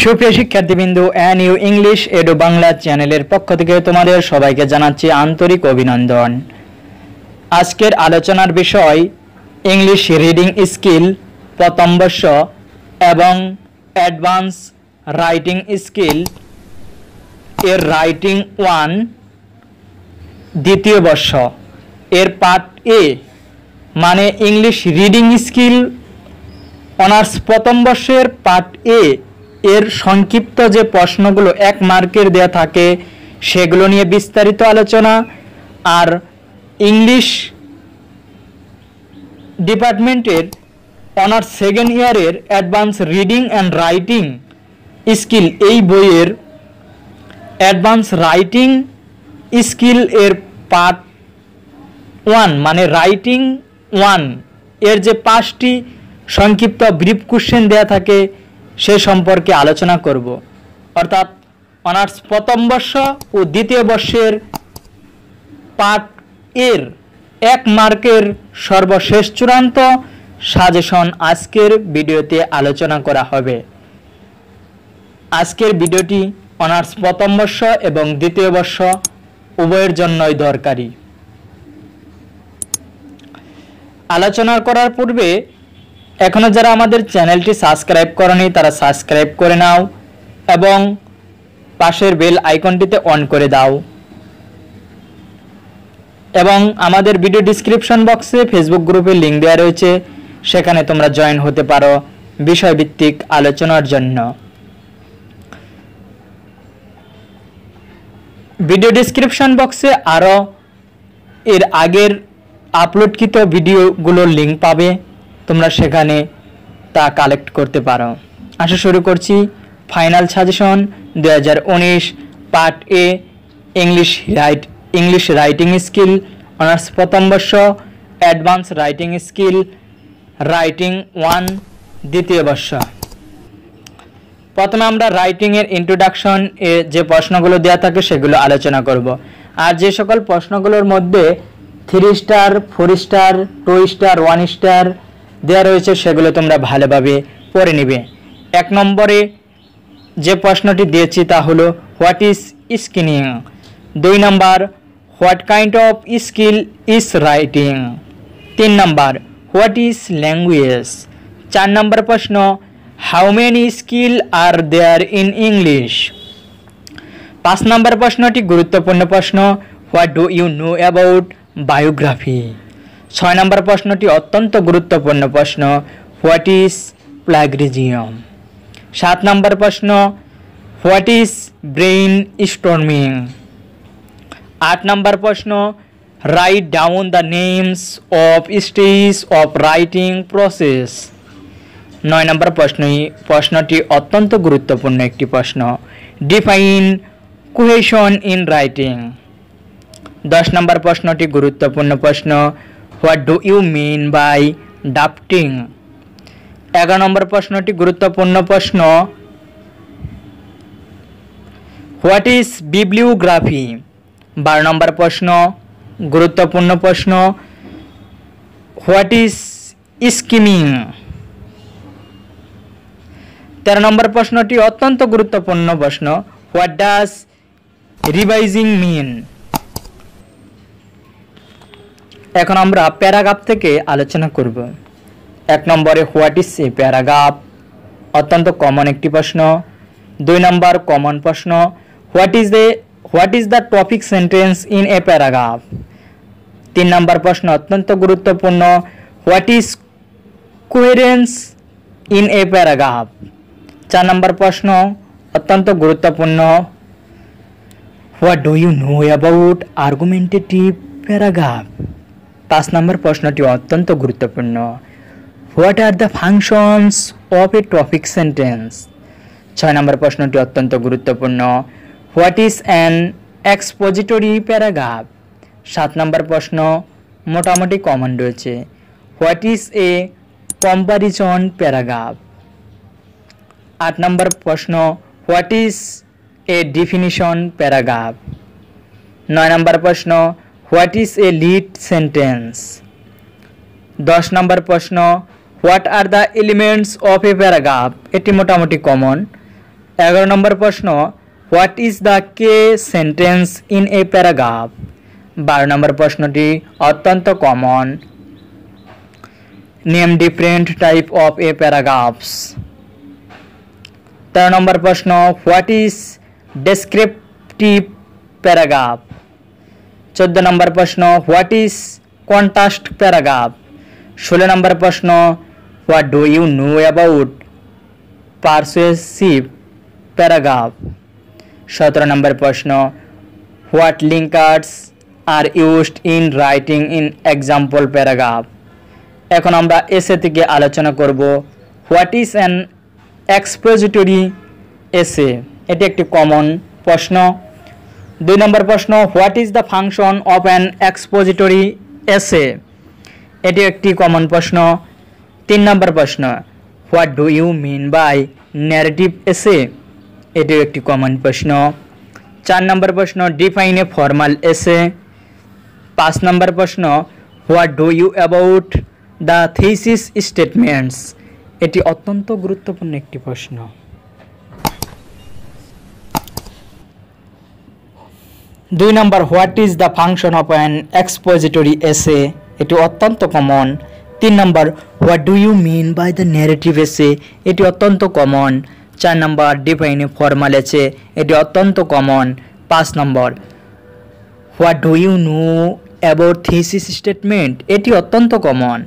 সুপ্রিয় শিক্ষার্থীবৃন্দ an U English edu Bangla চ্যানেলের পক্ষ থেকে তোমাদের সবাইকে জানাচ্ছি আন্তরিক অভিনন্দন আজকের আলোচনার বিষয় ইংলিশ রিডিং স্কিল প্রথম বর্ষ এবং অ্যাডভান্স রাইটিং স্কিল এর রাইটিং ওয়ান দ্বিতীয় বর্ষ এর পার্ট এ মানে ইংলিশ রিডিং স্কিল অনার্স প্রথম বর্ষের পার্ট এ এর সংক্ষিপ্ত যে প্রশ্নগুলো এক মার্কের দেয়া থাকে সেগুলো নিয়ে বিস্তারিত আলোচনা আর ইংলিশ ডিপার্টমেন্টের অনার্স সেকেন্ড ইয়ারের advance reading and writing skill এই বইয়ের অ্যাডভান্স রাইটিং স্কিল এর পার্ট ওয়ান মানে রাইটিং ওয়ান এর যে পাঁচটি সংক্ষিপ্ত ব্রিফ কোশ্চেন দেয়া থাকে সে সম্পর্কে আলোচনা করব অর্থাৎ অনার্স প্রথম বর্ষ ও দ্বিতীয় বর্ষের পার্ট এর এক মার্কের সর্বশেষ চূড়ান্ত সাজেশন আজকের ভিডিওতে আলোচনা করা হবে আজকের ভিডিওটি অনার্স প্রথম বর্ষ এবং দ্বিতীয় বর্ষ উভয়ের জন্যই দরকারি আলোচনা করার পূর্বে এখনও যারা আমাদের চ্যানেলটি সাবস্ক্রাইব করনি তারা সাবস্ক্রাইব করে নাও এবং পাশের বেল আইকনটিতে অন করে দাও এবং আমাদের ভিডিও ডিসক্রিপশন বক্সে ফেসবুক গ্রুপে লিঙ্ক দেওয়া রয়েছে সেখানে তোমরা জয়েন হতে পারো বিষয়ভিত্তিক আলোচনার জন্য ভিডিও ডিসক্রিপশন বক্সে আরও এর আগের আপলোডকৃত ভিডিওগুলোর লিঙ্ক পাবে তোমরা সেখানে তা কালেক্ট করতে পারো আসা শুরু করছি ফাইনাল সাজেশন দু হাজার উনিশ part A English write English writing skill honours প্রথম বর্ষ advance writing skill writing one দ্বিতীয় বর্ষ প্রথমে আমরা রাইটিংয়ের ইন্ট্রোডাকশন এ যে প্রশ্নগুলো দেওয়া থাকে সেগুলো আলোচনা করব আর যে সকল প্রশ্নগুলোর মধ্যে three star four star two star one star দেওয়া রয়েছে সেগুলো তোমরা ভালোভাবে পড়ে নেবে এক নম্বরে যে প্রশ্নটি দিয়েছি তা হলো হোয়াট ইজ স্কিনিং দুই নম্বর what kind of skill is writing তিন নম্বর হোয়াট ইজ ল্যাঙ্গুয়েজ চার নম্বর প্রশ্ন how many skill are there in English পাঁচ নম্বর প্রশ্নটি গুরুত্বপূর্ণ প্রশ্ন what do you know about biography ছয় নম্বর প্রশ্নটি অত্যন্ত গুরুত্বপূর্ণ প্রশ্ন হোয়াট ইজ প্লাগ্রিজিয়াম সাত নম্বর প্রশ্ন হোয়াট ইজ ব্রেইন স্টর্মিং আট নম্বর প্রশ্ন write down the names of stage of writing process নয় নম্বর প্রশ্নই প্রশ্নটি অত্যন্ত গুরুত্বপূর্ণ একটি প্রশ্ন ডিফাইন কোহেশন ইন রাইটিং দশ নম্বর প্রশ্নটি গুরুত্বপূর্ণ প্রশ্ন what do you mean by drafting এগারো নম্বর প্রশ্নটি গুরুত্বপূর্ণ প্রশ্ন হোয়াট ইজ বিবলিওগ্রাফি বারো নম্বর প্রশ্ন গুরুত্বপূর্ণ প্রশ্ন হোয়াট ইজ স্কিমিং তেরো নম্বর প্রশ্নটি অত্যন্ত গুরুত্বপূর্ণ প্রশ্ন হোয়াট ডাস রিভাইজিং মিন এখন আমরা প্যারাগ্রাফ থেকে আলোচনা করব এক নম্বরে হোয়াট ইজ এ প্যারাগ্রাফ অত্যন্ত কমন একটি প্রশ্ন দুই নম্বর কমন প্রশ্ন what is a what is the topic sentence in a paragraph তিন নম্বর প্রশ্ন অত্যন্ত গুরুত্বপূর্ণ what is coherence in a paragraph চার নম্বর প্রশ্ন অত্যন্ত গুরুত্বপূর্ণ what do you know about argumentative paragraph পাঁচ নম্বর প্রশ্নটি অত্যন্ত গুরুত্বপূর্ণ what are the functions of a topic sentence ছয় নম্বর প্রশ্নটি অত্যন্ত গুরুত্বপূর্ণ what is an expository paragraph সাত নম্বর প্রশ্ন মোটামুটি কমন রয়েছে what is a comparison paragraph আট নম্বর প্রশ্ন what is a definition paragraph নয় নম্বর প্রশ্ন what is a lead sentence দশ নম্বর প্রশ্ন what are the elements of a paragraph এটি মোটামুটি কমন এগারো নম্বর প্রশ্ন what is the key sentence in a paragraph বারো নম্বর প্রশ্নটি অত্যন্ত common name different type of a paragraphs তেরো নম্বর প্রশ্ন হোয়াট ইজ ডেসক্রিপটিভ প্যারাগ্রাফ চোদ্দ নম্বর প্রশ্ন হোয়াট ইজ কন্টাস্ট প্যারাগ্রাফ ষোলো নম্বর প্রশ্ন what do you know about persuasive paragraph সতেরো নম্বর প্রশ্ন what linkers are used in writing in example paragraph এখন আমরা এসে থেকে আলোচনা করব what is an expository essay এটি একটি কমন প্রশ্ন দুই নম্বর প্রশ্ন what is the function of an expository essay এটি একটি কমন প্রশ্ন তিন নম্বর প্রশ্ন what do you mean by narrative essay এটিও একটি কমন প্রশ্ন চার নম্বর প্রশ্ন ডিফাইন এ ফর্মাল এসে পাঁচ নম্বর প্রশ্ন what do you about the thesis statements এটি অত্যন্ত গুরুত্বপূর্ণ একটি প্রশ্ন দুই নম্বর what is the function of an expository essay এটি অত্যন্ত কমন তিন নম্বর what do you mean by the negative essay এটি অত্যন্ত কমন চার নম্বর ডিফাইন এ ফর্মাল এসে এটি অত্যন্ত কমন পাঁচ number what do you know about thesis statement এটি অত্যন্ত কমন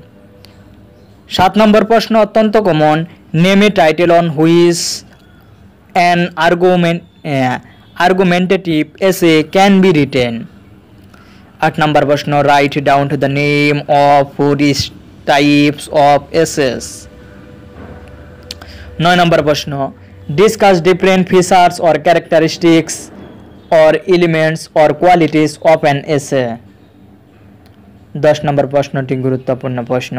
সাত নম্বর প্রশ্ন অত্যন্ত common name title on which an argument argumentative essay can be written. At number question, write down the name of Buddhist types of essays. 9 number question, discuss different features or characteristics or elements or qualities of an essay. 10 number প্রশ্নটি গুরুত্বপূর্ণ প্রশ্ন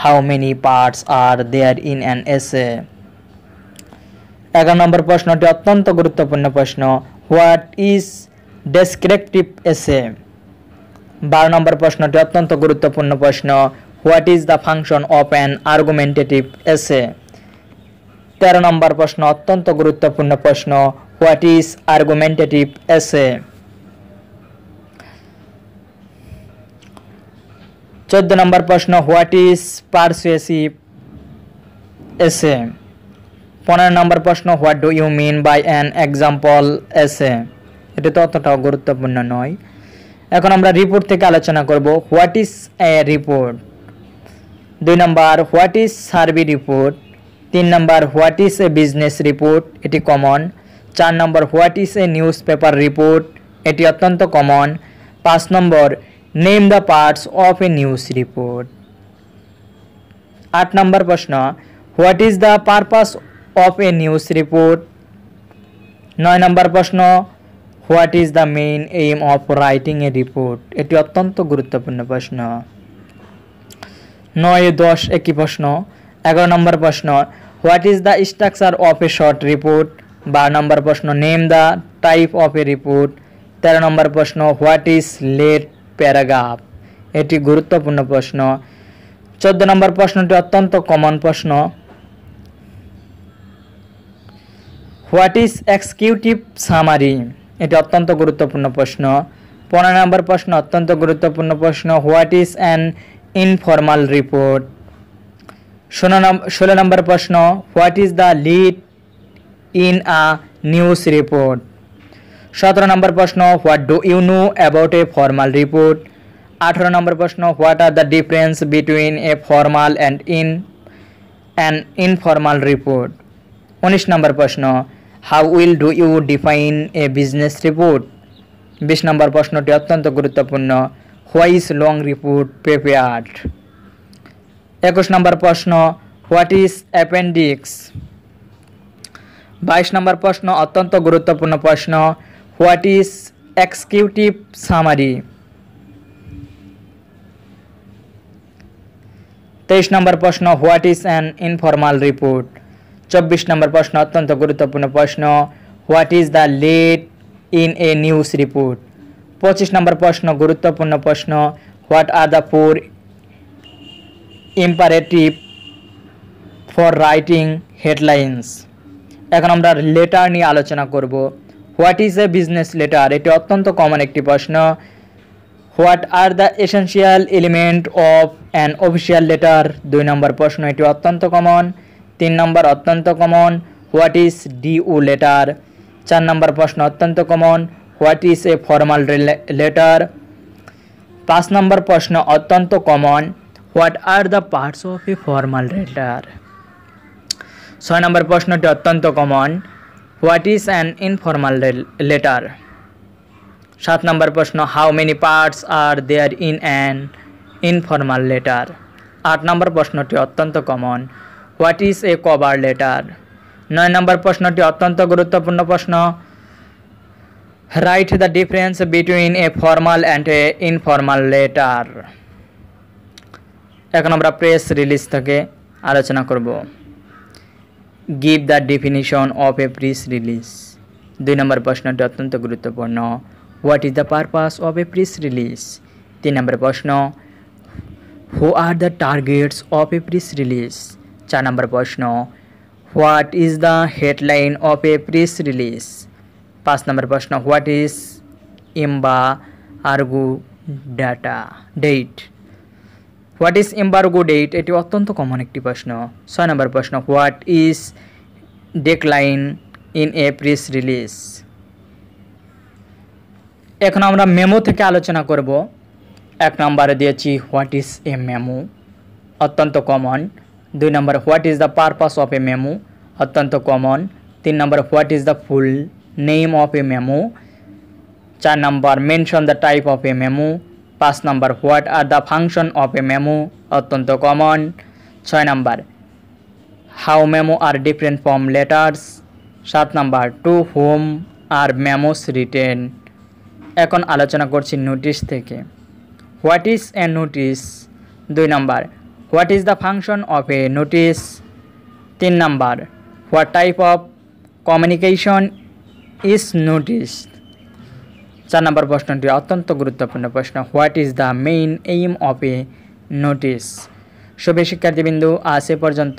how many parts are there in an essay এগারো নম্বর প্রশ্নটি অত্যন্ত গুরুত্বপূর্ণ প্রশ্ন what is descriptive এসে বারো নম্বর প্রশ্নটি অত্যন্ত গুরুত্বপূর্ণ প্রশ্ন what is the function of an argumentative essay তেরো নম্বর প্রশ্ন অত্যন্ত গুরুত্বপূর্ণ প্রশ্ন হোয়াট ইজ আর্গুমেন্টেটিভ এসে চোদ্দ নম্বর প্রশ্ন হোয়াট ইজ পারসুয়েসিভ এসে পনেরো নম্বর প্রশ্ন what do you mean by an example essay এটা ততটাও গুরুত্বপূর্ণ নয় এখন আমরা রিপোর্ট থেকে আলোচনা করব হোয়াট ইজ এ রিপোর্ট দুই নম্বর হোয়াট ইজ সার্ভি রিপোর্ট তিন নম্বর what is a business report এটি কমন চার number what is a newspaper report এটি অত্যন্ত কমন পাঁচ number name the parts of a news report আট নম্বর প্রশ্ন what is the purpose of a news report নয় নম্বর প্রশ্ন what is the main aim of writing a report এটি অত্যন্ত গুরুত্বপূর্ণ প্রশ্ন নয় দশ একই প্রশ্ন এগারো নম্বর প্রশ্ন what is the structure of a short report বারো নম্বর প্রশ্ন name the type of a report তেরো নম্বর প্রশ্ন হোয়াট ইজ লেট প্যারাগ্রাফ এটি গুরুত্বপূর্ণ প্রশ্ন চোদ্দ নম্বর প্রশ্নটি অত্যন্ত কমন প্রশ্ন হোয়াট ইজ এক্সকিউটিভ সামারি এটা অত্যন্ত গুরুত্বপূর্ণ প্রশ্ন পনেরো নম্বর প্রশ্ন অত্যন্ত গুরুত্বপূর্ণ প্রশ্ন what is an informal report ষোলো ষোলো নম্বর প্রশ্ন what is the lead in a news report সতেরো নম্বর প্রশ্ন what do you know about a formal report আঠেরো নম্বর প্রশ্ন what are the difference between a formal and in an informal report উনিশ number প্রশ্ন how will do you define a business report বিশ number প্রশ্নটি অত্যন্ত গুরুত্বপূর্ণ why is long report prepared একুশ নম্বর প্রশ্ন হোয়াট ইজ অ্যাপেন্ডিক্স বাইশ নম্বর প্রশ্ন অত্যন্ত গুরুত্বপূর্ণ প্রশ্ন হোয়াট ইজ এক্সকিউটিভ সামারি তেইশ নম্বর প্রশ্ন what is an informal report চব্বিশ নম্বর প্রশ্ন অত্যন্ত গুরুত্বপূর্ণ প্রশ্ন what is the lead in a news report পঁচিশ নম্বর প্রশ্ন গুরুত্বপূর্ণ প্রশ্ন what are the four imperative for writing headlines এখন আমরা লেটার নিয়ে আলোচনা করব what is a business letter এটি অত্যন্ত কমন একটি প্রশ্ন what are the essential element of an official letter দুই নম্বর প্রশ্ন এটি অত্যন্ত কমন তিন নম্বর অত্যন্ত common what is due letter চার নম্বর প্রশ্ন অত্যন্ত common what is a formal letter পাঁচ নম্বর প্রশ্ন অত্যন্ত common what are the parts of a formal letter ছয় নম্বর প্রশ্নটি অত্যন্ত common what is an informal letter সাত নম্বর প্রশ্ন how many parts are there in an informal letter আট number প্রশ্নটি অত্যন্ত common what is a cover letter নয় number প্রশ্নটি অত্যন্ত গুরুত্বপূর্ণ প্রশ্ন write the difference between a formal and a informal letter এখন আমরা প্রেস রিলিজ থেকে আলোচনা করব give the definition of a press release দুই নম্বর প্রশ্নটি অত্যন্ত গুরুত্বপূর্ণ what is the purpose of a press release তিন নম্বর প্রশ্ন who are the targets of a press release চার নম্বর প্রশ্ন what is the headline of a press release পাঁচ number প্রশ্ন what is embargo data date what is embargo date এটি অত্যন্ত common একটি প্রশ্ন ছয় নম্বর প্রশ্ন what is dateline in a press release এখন আমরা মেমো থেকে আলোচনা করব এক নম্বরে দিয়েছি হোয়াট ইজ এ মেমো অত্যন্ত কমন দুই নম্বর what is the purpose of a memo অত্যন্ত কমন তিন নম্বর what is the full name of a memo চার number mention the type of a memo পাঁচ number what are the function of a memo অত্যন্ত common ছয় নম্বর how memo are different form letters সাত number to whom are memos written এখন আলোচনা করছি notice থেকে what is a notice দুই নম্বর what is the function of a notice তিন number what type of communication is notice চার number প্রশ্নটি অত্যন্ত গুরুত্বপূর্ণ প্রশ্ন what is the main aim of a notice শুভে শিক্ষার্থীবিন্দু আজ এ পর্যন্ত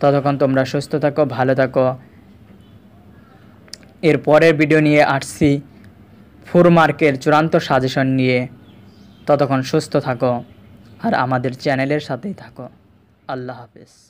ততক্ষণ তোমরা সুস্থ থাকো ভালো থাকো এর পরের ভিডিও নিয়ে আসছি ফুরমার্কের চূড়ান্ত সাজেশন নিয়ে ততক্ষণ সুস্থ থাকো আর আমাদের চ্যানেলের সাথেই থাকো আল্লাহ হাফেজ